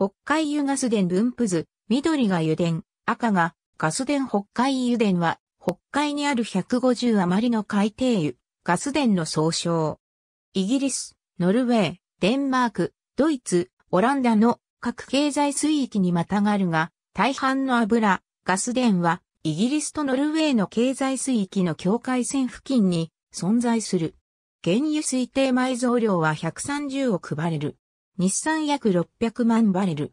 北海油ガス田分布図、緑が油田、赤がガス田北海油田は、北海にある150余りの海底油、ガス田の総称。イギリス、ノルウェー、デンマーク、ドイツ、オランダの各経済水域にまたがるが、大半の油、ガス田は、イギリスとノルウェーの経済水域の境界線付近に存在する。原油推定埋蔵量は130億バレル。日産約600万バレル。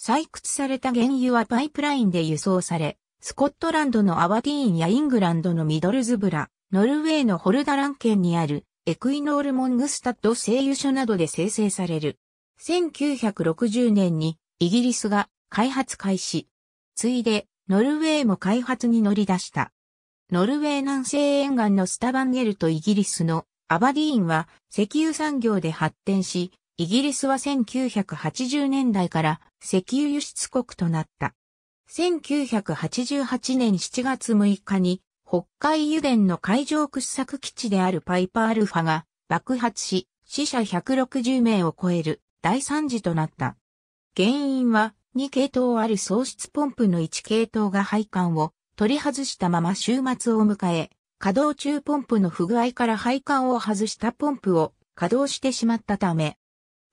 採掘された原油はパイプラインで輸送され、スコットランドのアワディーンやイングランドのミドルズブラ、ノルウェーのホルダラン県にあるエクイノールモングスタッド製油所などで生成される。1960年にイギリスが開発開始。ついで、ノルウェーも開発に乗り出した。ノルウェー南西沿岸のスタバンゲルとイギリスのアバディーンは石油産業で発展し、イギリスは1980年代から石油輸出国となった。1988年7月6日に北海油田の海上掘削基地であるパイパーアルファが爆発し、死者160名を超える大惨事となった。原因は2系統ある喪失ポンプの1系統が配管を取り外したまま週末を迎え、稼働中ポンプの不具合から配管を外したポンプを稼働してしまったため、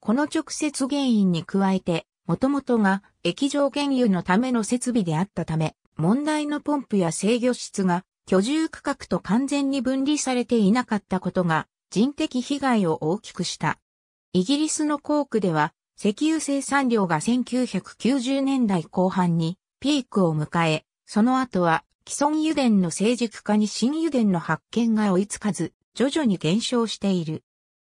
この直接原因に加えて、もともとが液状原油のための設備であったため、問題のポンプや制御室が居住区画と完全に分離されていなかったことが人的被害を大きくした。イギリスの工区では石油生産量が1990年代後半にピークを迎え、その後は既存油田の成熟化に新油田の発見が追いつかず、徐々に減少している。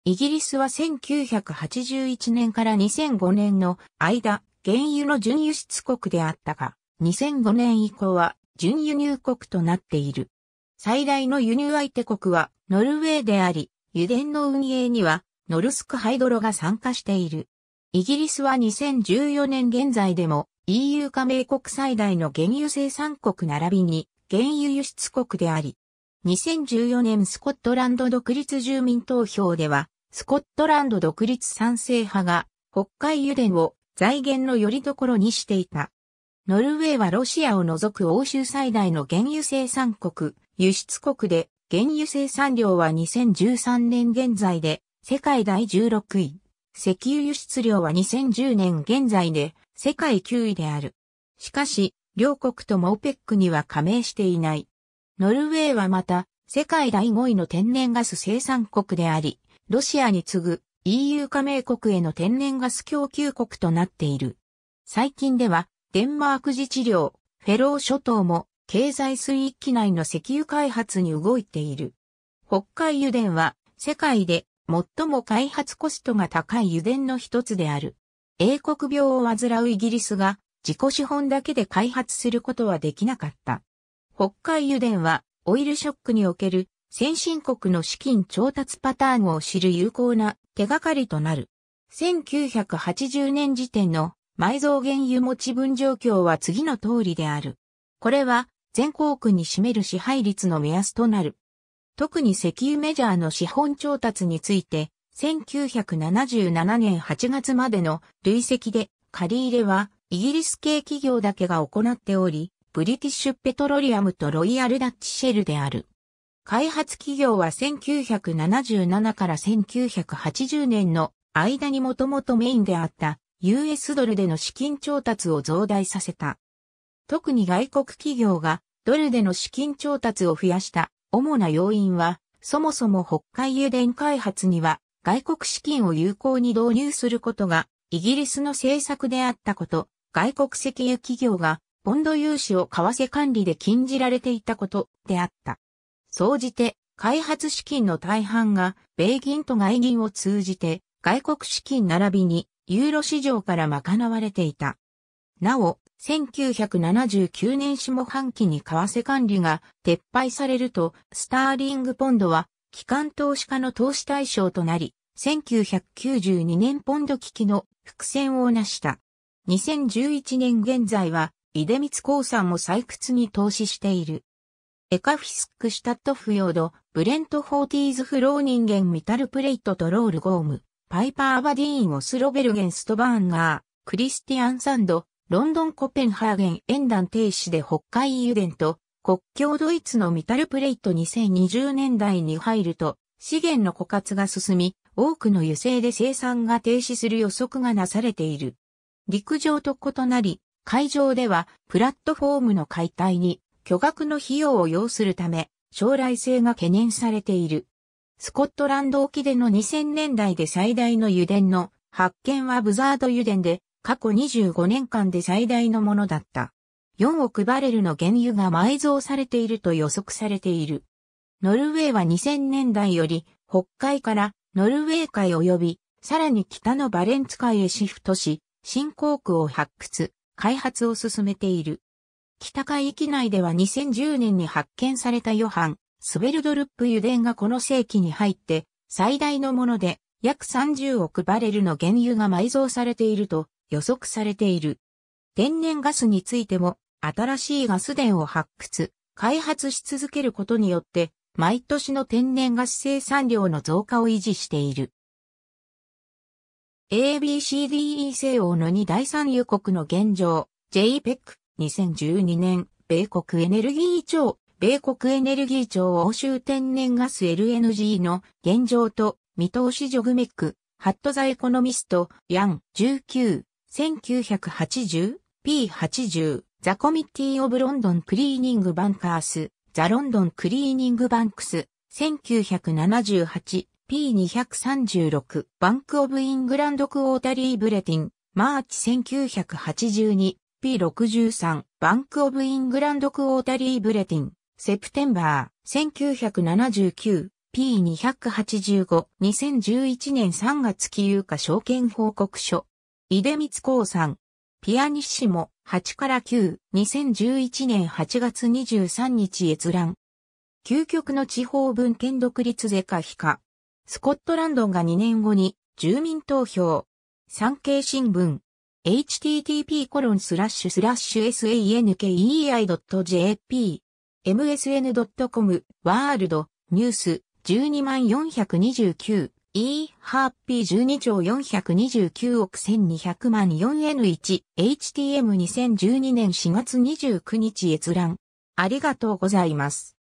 イギリスは1981年から2005年の間、原油の準輸出国であったが、2005年以降は準輸入国となっている。最大の輸入相手国はノルウェーであり、油田の運営にはノルスクハイドロが参加している。イギリスは2014年現在でも EU 加盟国最大の原油生産国並びに原油輸出国であり、2014年スコットランド独立住民投票では、スコットランド独立賛成派が北海油田を財源の拠り所にしていた。ノルウェーはロシアを除く欧州最大の原油生産国、輸出国で、原油生産量は2013年現在で世界第16位。石油輸出量は2010年現在で世界9位である。しかし、両国ともオペックには加盟していない。ノルウェーはまた、世界第5位の天然ガス生産国であり、ロシアに次ぐ EU 加盟国への天然ガス供給国となっている。最近では、デンマーク自治領、フェロー諸島も、経済水域内の石油開発に動いている。北海油田は、世界で最も開発コストが高い油田の一つである。英国病を患うイギリスが、自己資本だけで開発することはできなかった。北海油田は、オイルショックにおける先進国の資金調達パターンを知る有効な手がかりとなる。1980年時点の埋蔵原油持ち分状況は次の通りである。これは全国区に占める支配率の目安となる。特に石油メジャーの資本調達について、1977年8月までの累積で借り入れはイギリス系企業だけが行っており、ブリティッシュペトロリアムとロイヤルダッチシェルである。開発企業は1977から1980年の間にもともとメインであった US ドルでの資金調達を増大させた。特に外国企業がドルでの資金調達を増やした主な要因は、そもそも北海油田開発には外国資金を有効に導入することがイギリスの政策であったこと、外国石油企業がボンド融資を為替管理で禁じられていたことであった。総じて、開発資金の大半が、米銀と外銀を通じて、外国資金並びに、ユーロ市場から賄われていた。なお、1979年下半期に為替管理が撤廃されると、スターリングポンドは、機関投資家の投資対象となり、1992年ポンド危機の伏線を成した。2011年現在は出光鉱山も採掘に投資している。エカフィスクシュタットフヨード、ブレント・フォーティーズ・フロー人間ミタル・プレイト・とロール・ゴーム、パイパー・アバディーン・オスロベルゲン・ストバーンガー、クリスティアン・サンド、ロンドン・コペンハーゲン・エンダン停止で北海油田と、国境ドイツのミタルプレイト2020年代に入ると、資源の枯渇が進み、多くの油性で生産が停止する予測がなされている。陸上と異なり、会場ではプラットフォームの解体に巨額の費用を要するため将来性が懸念されている。スコットランド沖での2000年代で最大の油田の発見はブザード油田で過去25年間で最大のものだった。4億バレルの原油が埋蔵されていると予測されている。ノルウェーは2000年代より北海からノルウェー海及びさらに北のバレンツ海へシフトし、新航区を発掘、開発を進めている。北海域内では2010年に発見されたヨハン、スベルドルップ油田がこの世紀に入って、最大のもので約30億バレルの原油が埋蔵されていると予測されている。天然ガスについても新しいガス田を発掘、開発し続けることによって毎年の天然ガス生産量の増加を維持している。ABCDE 西欧の2大産油国の現状、JPEC、2012年、米国エネルギー庁、米国エネルギー庁欧州天然ガス LNG の現状と見通しジョグメック、ハットザエコノミスト、ヤン、19、1980、P80、ザコミッティオブロンドンクリーニングバンカース、ザロンドンクリーニングバンクス、1978、P236 バンクオブイングランドクオータリーブレティンマーチ 1982P63 バンクオブイングランドクオータリーブレティンセプテンバー 1979P285 2011年3月期有価証券報告書井出光さんピアニッシモ8から9、2011年8月23日閲覧。究極の地方文献独立ゼカヒカ。スコットランドが2年後に住民投票。産経新聞。http コロンスラッシュスラッシュ sankei.jp msn.com ワールドニュース12429 e ハッピー12兆429億1200万 4N1 HTM2012 年4月29日閲覧。ありがとうございます。